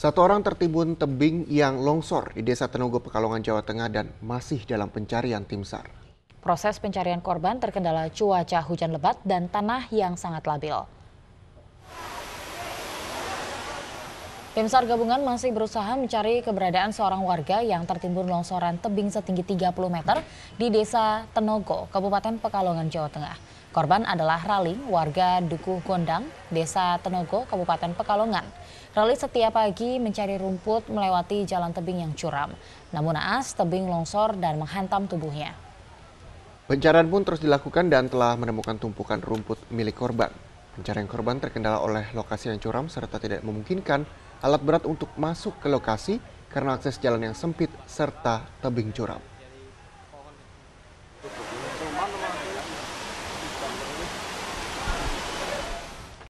Satu orang tertimbun tebing yang longsor di Desa Tenogo Pekalongan, Jawa Tengah dan masih dalam pencarian tim SAR. Proses pencarian korban terkendala cuaca hujan lebat dan tanah yang sangat labil. Tim SAR gabungan masih berusaha mencari keberadaan seorang warga yang tertimbun longsoran tebing setinggi 30 meter di Desa Tenogo, Kabupaten Pekalongan, Jawa Tengah. Korban adalah Raling, warga Dukuh Gondang, Desa Tenogo, Kabupaten Pekalongan. Raling setiap pagi mencari rumput melewati jalan tebing yang curam. Namun naas, tebing longsor dan menghantam tubuhnya. Pencarian pun terus dilakukan dan telah menemukan tumpukan rumput milik korban. Pencarian korban terkendala oleh lokasi yang curam serta tidak memungkinkan alat berat untuk masuk ke lokasi karena akses jalan yang sempit serta tebing curam.